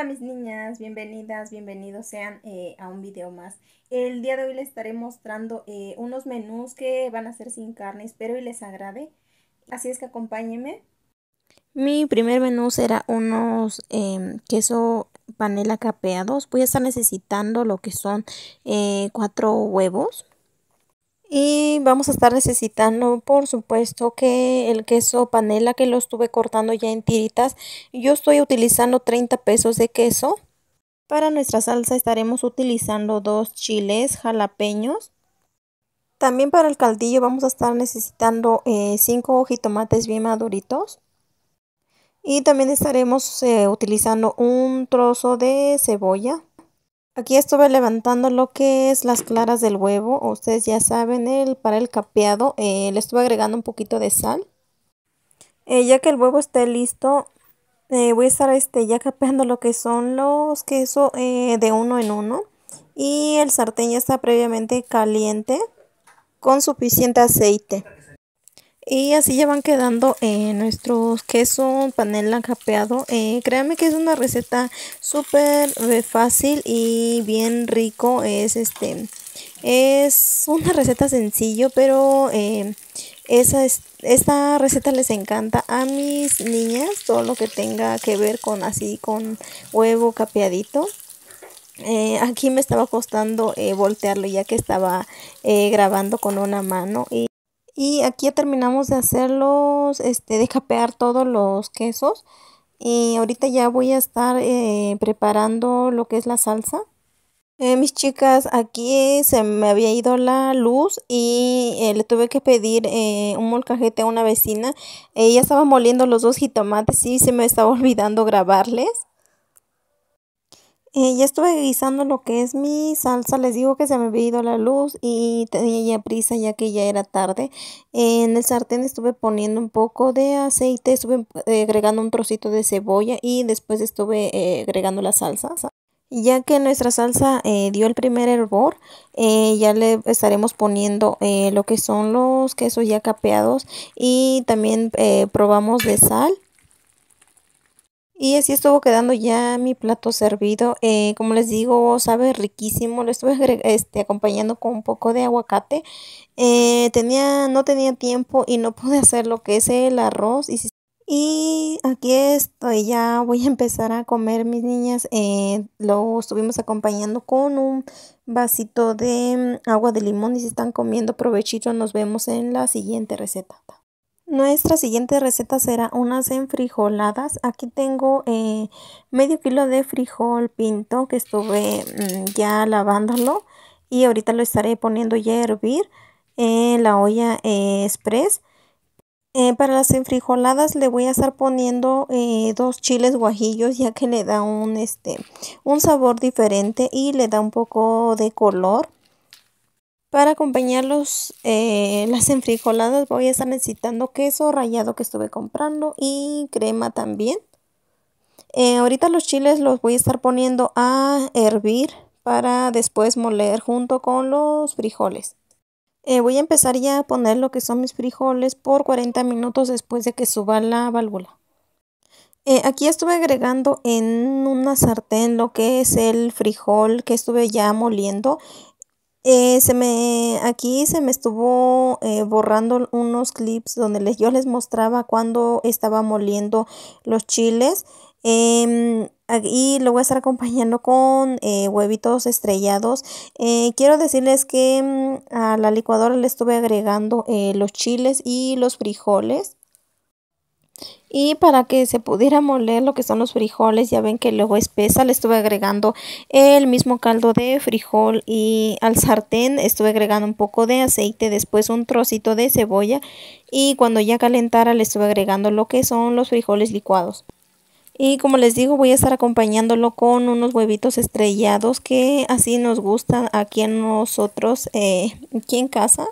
Hola mis niñas, bienvenidas, bienvenidos sean eh, a un video más. El día de hoy les estaré mostrando eh, unos menús que van a ser sin carne, espero y les agrade. Así es que acompáñenme. Mi primer menú será unos em, queso panela capeados. Voy a estar necesitando lo que son eh, cuatro huevos, y vamos a estar necesitando, por supuesto, que el queso panela que lo estuve cortando ya en tiritas. Yo estoy utilizando 30 pesos de queso. Para nuestra salsa estaremos utilizando dos chiles jalapeños. También para el caldillo vamos a estar necesitando 5 eh, jitomates bien maduritos. Y también estaremos eh, utilizando un trozo de cebolla. Aquí estuve levantando lo que es las claras del huevo. Ustedes ya saben, el, para el capeado eh, le estuve agregando un poquito de sal. Eh, ya que el huevo esté listo, eh, voy a estar este, ya capeando lo que son los quesos de uno en uno. Y el sartén ya está previamente caliente con suficiente aceite. Y así ya van quedando eh, nuestros queso panela capeado. Eh, créanme que es una receta súper fácil y bien rico. Es este es una receta sencillo, pero eh, esa esta receta les encanta a mis niñas. Todo lo que tenga que ver con así, con huevo capeadito. aquí me estaba costando voltearlo ya que estaba grabando con una mano y aquí ya terminamos de hacerlos, este, de capear todos los quesos. Y eh, ahorita ya voy a estar eh, preparando lo que es la salsa. Eh, mis chicas, aquí se me había ido la luz y le tuve que pedir un molcajete a una vecina. Ella estaba moliendo los dos jitomates y se me estaba olvidando grabarles. Eh, ya estuve guisando lo que es mi salsa, les digo que se me había ido la luz y tenía ya prisa ya que ya era tarde. en el sartén estuve poniendo un poco de aceite, estuve agregando un trocito de cebolla y después estuve eh, agregando la salsa. Ya que nuestra salsa eh, dio el primer hervor, ya le estaremos poniendo lo que son los quesos ya capeados y también probamos de sal y así estuvo quedando ya mi plato servido. Eh, como les digo, sabe riquísimo. Lo estuve este, acompañando con un poco de aguacate. Eh, tenía, no tenía tiempo y no pude hacer lo que es el arroz. Y, aquí estoy, ya voy a empezar a comer, mis niñas. Eh, lo estuvimos acompañando con un vasito de mm, agua de limón. Y si están comiendo, provechito. Nos vemos en la siguiente receta. Nuestra siguiente receta será unas enfrijoladas. Aquí tengo eh, medio kilo de frijol pinto que estuve mm, ya lavándolo y ahorita lo estaré poniendo ya a hervir en la olla eh, express. Eh, para las enfrijoladas le voy a estar poniendo dos chiles guajillos ya que le da un, este, un sabor diferente y le da un poco de color. Para acompañar eh, las enfrijoladas voy a estar necesitando queso rallado que estuve comprando y crema también. Eh, ahorita los chiles los voy a estar poniendo a hervir para después moler junto con los frijoles. Eh, voy a empezar ya a poner lo que son mis frijoles por 40 minutos después de que suba la válvula. aquí estuve agregando en una sartén lo que es el frijol que estuve ya moliendo. Eh, se me, aquí se me estuvo eh, borrando unos clips donde les, yo les mostraba cuando estaba moliendo los chiles. Em, y lo voy a estar acompañando con eh, huevitos estrellados. quiero decirles que mm, a la licuadora le estuve agregando los chiles y los frijoles. Y para que se pudiera moler lo que son los frijoles, ya ven que luego espesa, le estuve agregando el mismo caldo de frijol y al sartén estuve agregando un poco de aceite, después un trocito de cebolla y cuando ya calentara le estuve agregando lo que son los frijoles licuados. Y como les digo, voy a estar acompañándolo con unos huevitos estrellados que así nos gustan aquí en nosotros, eh, aquí en casa.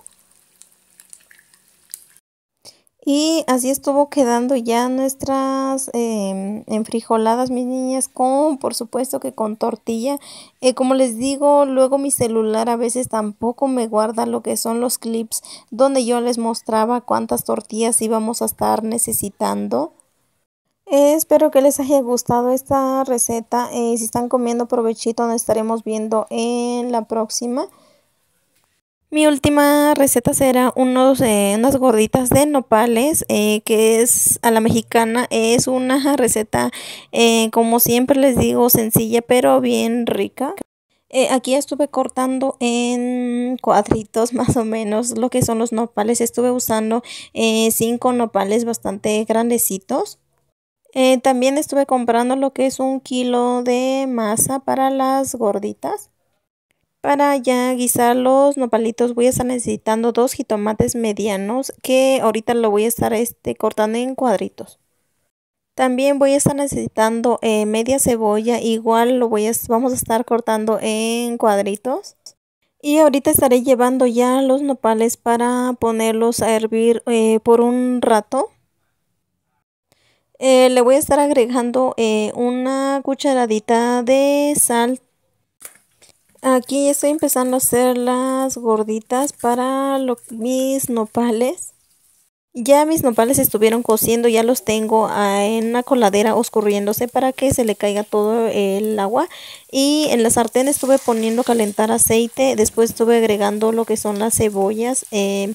Y así estuvo quedando ya nuestras em, enfrijoladas, mis niñas, con, por supuesto que con tortilla. Eh, como les digo, luego mi celular a veces tampoco me guarda lo que son los clips donde yo les mostraba cuántas tortillas íbamos a estar necesitando. Eh, espero que les haya gustado esta receta. Eh, si están comiendo provechito, nos estaremos viendo en la próxima. Mi última receta será eh, unas gorditas de nopales, eh, que es a la mexicana. Es una receta, eh, como siempre les digo, sencilla pero bien rica. aquí estuve cortando en cuadritos más o menos lo que son los nopales. Estuve usando cinco nopales bastante grandecitos. también estuve comprando lo que es un kilo de masa para las gorditas. Para ya guisar los nopalitos voy a estar necesitando dos jitomates medianos que ahorita lo voy a estar este, cortando en cuadritos. También voy a estar necesitando eh, media cebolla, igual lo voy a, vamos a estar cortando en cuadritos. Y ahorita estaré llevando ya los nopales para ponerlos a hervir eh, por un rato. Eh, le voy a estar agregando una cucharadita de sal Aquí estoy empezando a hacer las gorditas para los, mis nopales. Ya mis nopales estuvieron cociendo, ya los tengo en una coladera oscurriéndose para que se le caiga todo el agua. Y en la sartén estuve poniendo calentar aceite, después estuve agregando lo que son las cebollas. Em,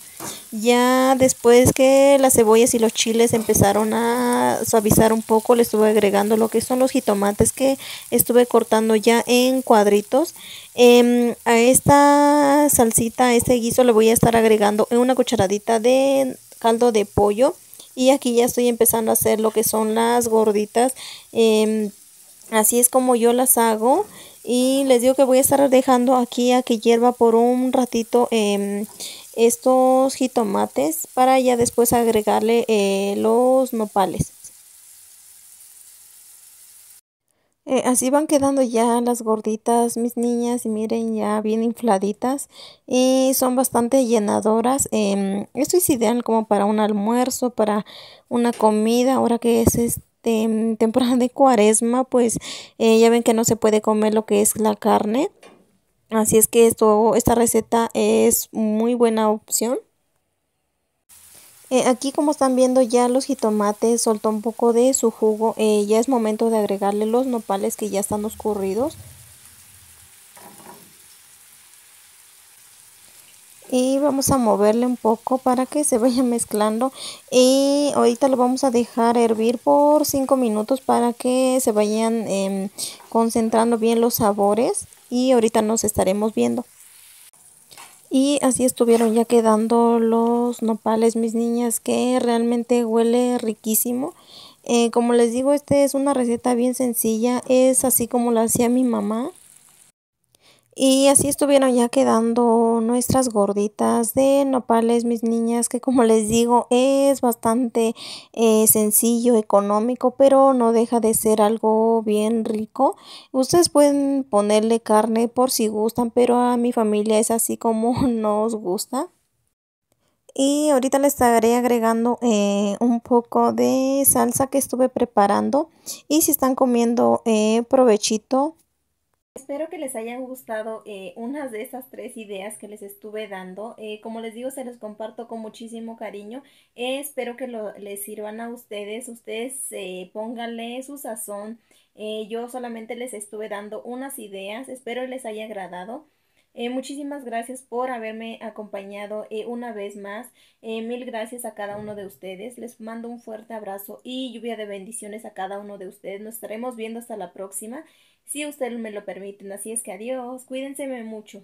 ya después que las cebollas y los chiles empezaron a suavizar un poco, le estuve agregando lo que son los jitomates que estuve cortando ya en cuadritos. Em, a esta salsita, a este guiso le voy a estar agregando una cucharadita de caldo de pollo y aquí ya estoy empezando a hacer lo que son las gorditas em, así es como yo las hago y les digo que voy a estar dejando aquí a que hierva por un ratito em, estos jitomates para ya después agregarle eh, los nopales Eh, así van quedando ya las gorditas, mis niñas, y miren ya bien infladitas y son bastante llenadoras. Em, esto es ideal como para un almuerzo, para una comida, ahora que es este, mm, temporada de cuaresma, pues eh, ya ven que no se puede comer lo que es la carne. Así es que esto, esta receta es muy buena opción. Eh, aquí como están viendo ya los jitomates soltó un poco de su jugo. Eh, ya es momento de agregarle los nopales que ya están oscurridos. y vamos a moverle un poco para que se vaya mezclando y ahorita lo vamos a dejar hervir por 5 minutos para que se vayan em, concentrando bien los sabores y ahorita nos estaremos viendo. Y así estuvieron ya quedando los nopales, mis niñas, que realmente huele riquísimo. Eh, como les digo, esta es una receta bien sencilla, es así como la hacía mi mamá. Y así estuvieron ya quedando nuestras gorditas de nopales, mis niñas, que como les digo es bastante eh, sencillo, económico, pero no deja de ser algo bien rico. Ustedes pueden ponerle carne por si gustan, pero a mi familia es así como nos gusta. Y ahorita les estaré agregando eh, un poco de salsa que estuve preparando. Y si están comiendo eh, provechito, Espero que les hayan gustado eh, unas de esas tres ideas que les estuve dando. Eh, como les digo, se los comparto con muchísimo cariño. Eh, espero que les sirvan a ustedes. Ustedes pónganle su sazón. yo solamente les estuve dando unas ideas. Espero les haya agradado. muchísimas gracias por haberme acompañado una vez más. mil gracias a cada uno de ustedes. Les mando un fuerte abrazo y lluvia de bendiciones a cada uno de ustedes. Nos estaremos viendo hasta la próxima si ustedes me lo permiten. Así es que adiós, cuídense mucho.